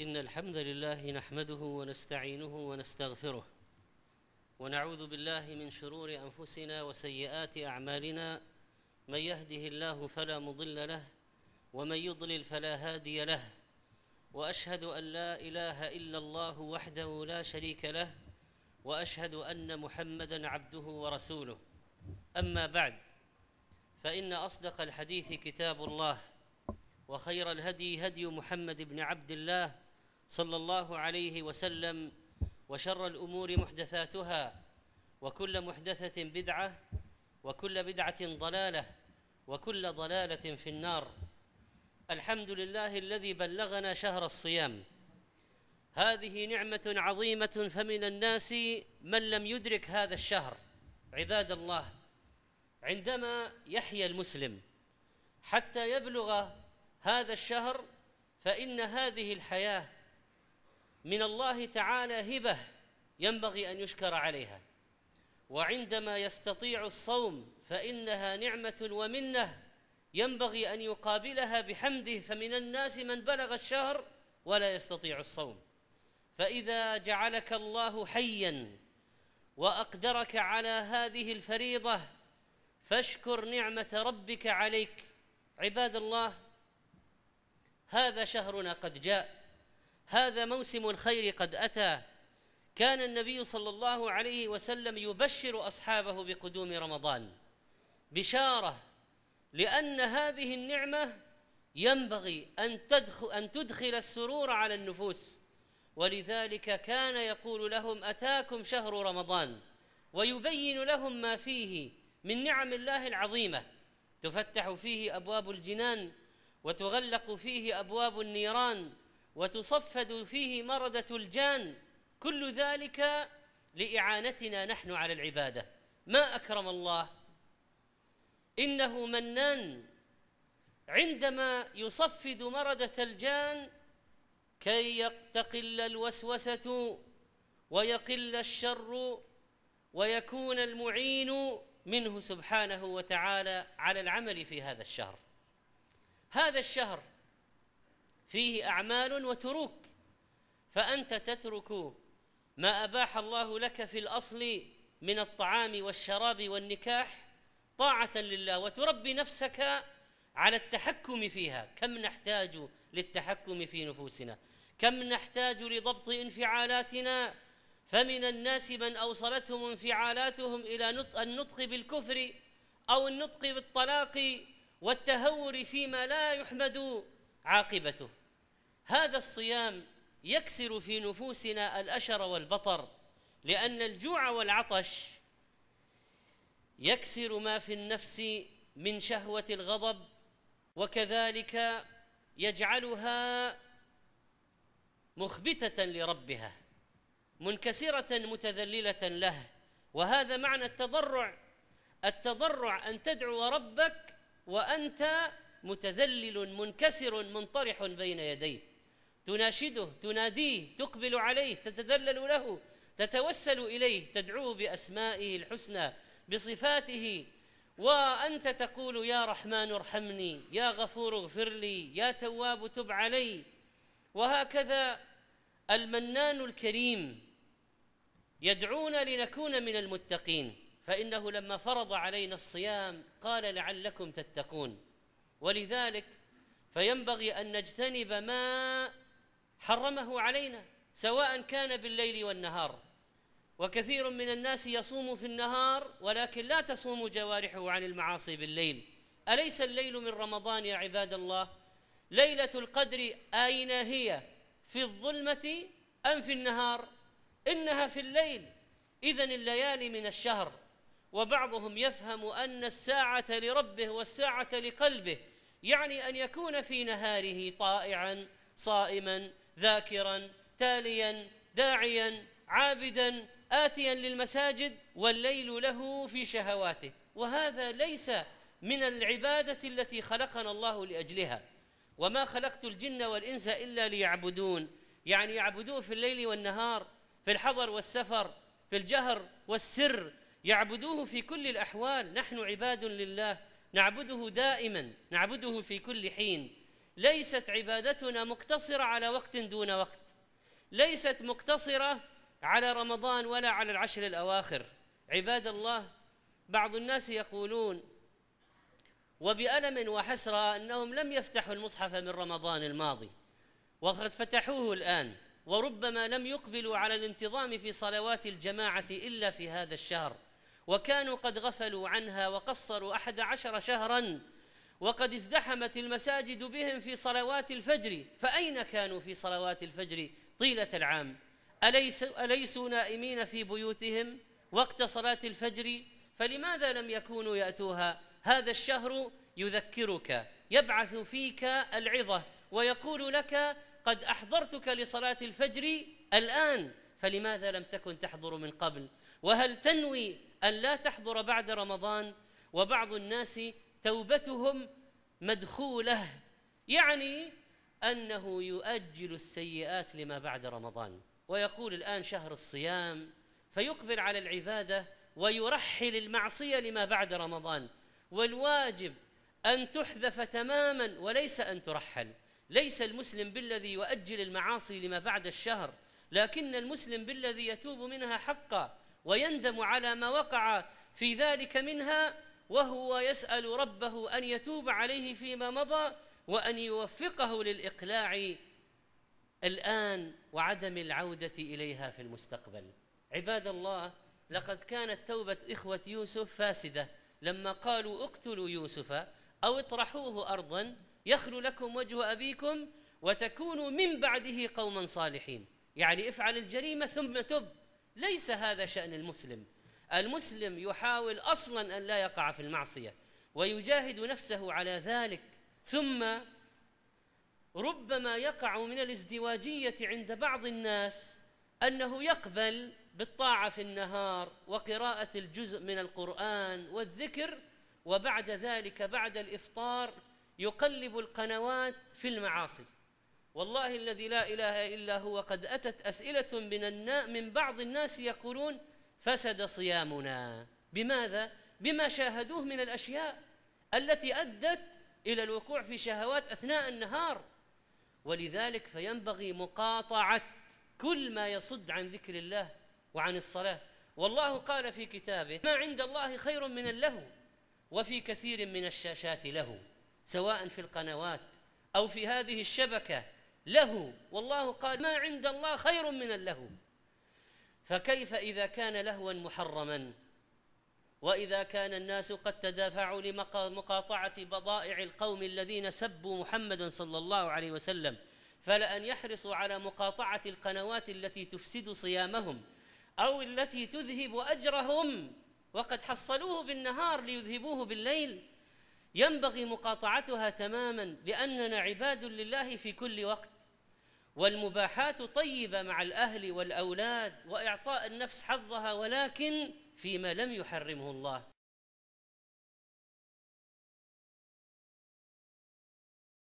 إن الحمد لله نحمده ونستعينه ونستغفره ونعوذ بالله من شرور أنفسنا وسيئات أعمالنا من يهده الله فلا مضل له ومن يضلل فلا هادي له وأشهد أن لا إله إلا الله وحده لا شريك له وأشهد أن محمدا عبده ورسوله أما بعد فإن أصدق الحديث كتاب الله وخير الهدي هدي محمد بن عبد الله صلى الله عليه وسلم وشر الأمور محدثاتها وكل محدثة بدعة وكل بدعة ضلالة وكل ضلالة في النار الحمد لله الذي بلغنا شهر الصيام هذه نعمة عظيمة فمن الناس من لم يدرك هذا الشهر عباد الله عندما يحيا المسلم حتى يبلغ هذا الشهر فإن هذه الحياة من الله تعالى هبه ينبغي ان يشكر عليها وعندما يستطيع الصوم فانها نعمه ومنه ينبغي ان يقابلها بحمده فمن الناس من بلغ الشهر ولا يستطيع الصوم فاذا جعلك الله حيا واقدرك على هذه الفريضه فاشكر نعمه ربك عليك عباد الله هذا شهرنا قد جاء هذا موسم الخير قد أتى كان النبي صلى الله عليه وسلم يبشر أصحابه بقدوم رمضان بشارة لأن هذه النعمة ينبغي أن تدخل, أن تدخل السرور على النفوس ولذلك كان يقول لهم أتاكم شهر رمضان ويبين لهم ما فيه من نعم الله العظيمة تفتح فيه أبواب الجنان وتغلق فيه أبواب النيران وتصفد فيه مرده الجان كل ذلك لاعانتنا نحن على العباده ما اكرم الله انه منان عندما يصفد مرده الجان كي تقل الوسوسه ويقل الشر ويكون المعين منه سبحانه وتعالى على العمل في هذا الشهر هذا الشهر فيه اعمال وتروك فانت تترك ما اباح الله لك في الاصل من الطعام والشراب والنكاح طاعه لله وتربي نفسك على التحكم فيها كم نحتاج للتحكم في نفوسنا كم نحتاج لضبط انفعالاتنا فمن الناس من اوصلتهم انفعالاتهم الى النطق بالكفر او النطق بالطلاق والتهور فيما لا يحمد عاقبته هذا الصيام يكسر في نفوسنا الاشر والبطر لان الجوع والعطش يكسر ما في النفس من شهوه الغضب وكذلك يجعلها مخبته لربها منكسره متذلله له وهذا معنى التضرع التضرع ان تدعو ربك وانت متذلل منكسر منطرح بين يديه تناشده تناديه تقبل عليه تتذلل له تتوسل اليه تدعوه باسمائه الحسنى بصفاته وانت تقول يا رحمن ارحمني يا غفور اغفر لي يا تواب تب علي وهكذا المنان الكريم يدعونا لنكون من المتقين فانه لما فرض علينا الصيام قال لعلكم تتقون ولذلك فينبغي ان نجتنب ما حرمه علينا سواء كان بالليل والنهار وكثير من الناس يصوم في النهار ولكن لا تصوم جوارحه عن المعاصي بالليل أليس الليل من رمضان يا عباد الله ليلة القدر أين هي في الظلمة أم في النهار إنها في الليل إذا الليالي من الشهر وبعضهم يفهم أن الساعة لربه والساعة لقلبه يعني أن يكون في نهاره طائعا صائما ذاكرا تاليا داعيا عابدا آتيا للمساجد والليل له في شهواته وهذا ليس من العبادة التي خلقنا الله لأجلها وما خلقت الجن والإنس إلا ليعبدون يعني يعبدون في الليل والنهار في الحضر والسفر في الجهر والسر يعبدوه في كل الأحوال نحن عباد لله نعبده دائما نعبده في كل حين ليست عبادتنا مقتصرة على وقت دون وقت ليست مقتصرة على رمضان ولا على العشر الأواخر عباد الله بعض الناس يقولون وبألم وحسرة أنهم لم يفتحوا المصحف من رمضان الماضي وقد فتحوه الآن وربما لم يقبلوا على الانتظام في صلوات الجماعة إلا في هذا الشهر وكانوا قد غفلوا عنها وقصروا أحد عشر شهراً وقد ازدحمت المساجد بهم في صلوات الفجر فأين كانوا في صلوات الفجر طيلة العام أليس أليسوا نائمين في بيوتهم وقت صلاة الفجر فلماذا لم يكونوا يأتوها هذا الشهر يذكرك يبعث فيك العظة ويقول لك قد أحضرتك لصلاة الفجر الآن فلماذا لم تكن تحضر من قبل وهل تنوي أن لا تحضر بعد رمضان وبعض الناس توبتهم مدخوله يعني انه يؤجل السيئات لما بعد رمضان ويقول الان شهر الصيام فيقبل على العباده ويرحل المعصيه لما بعد رمضان والواجب ان تحذف تماما وليس ان ترحل ليس المسلم بالذي يؤجل المعاصي لما بعد الشهر لكن المسلم بالذي يتوب منها حقا ويندم على ما وقع في ذلك منها وهو يسأل ربه أن يتوب عليه فيما مضى وأن يوفقه للإقلاع الآن وعدم العودة إليها في المستقبل عباد الله لقد كانت توبة إخوة يوسف فاسدة لما قالوا اقتلوا يوسف أو اطرحوه أرضا يخلو لكم وجه أبيكم وتكونوا من بعده قوما صالحين يعني افعل الجريمة ثم تب ليس هذا شأن المسلم المسلم يحاول اصلا ان لا يقع في المعصيه ويجاهد نفسه على ذلك ثم ربما يقع من الازدواجيه عند بعض الناس انه يقبل بالطاعه في النهار وقراءه الجزء من القران والذكر وبعد ذلك بعد الافطار يقلب القنوات في المعاصي والله الذي لا اله الا هو قد اتت اسئله من من بعض الناس يقولون فسد صيامنا بماذا بما شاهدوه من الاشياء التي ادت الى الوقوع في شهوات اثناء النهار ولذلك فينبغي مقاطعه كل ما يصد عن ذكر الله وعن الصلاه والله قال في كتابه ما عند الله خير من اللهو وفي كثير من الشاشات له سواء في القنوات او في هذه الشبكه له والله قال ما عند الله خير من اللهو فكيف إذا كان لهوا محرما وإذا كان الناس قد تدافعوا لمقاطعة بضائع القوم الذين سبوا محمدا صلى الله عليه وسلم فلأن يحرصوا على مقاطعة القنوات التي تفسد صيامهم أو التي تذهب أجرهم وقد حصلوه بالنهار ليذهبوه بالليل ينبغي مقاطعتها تماما لأننا عباد لله في كل وقت والمباحات طيبة مع الأهل والأولاد وإعطاء النفس حظها ولكن فيما لم يحرمه الله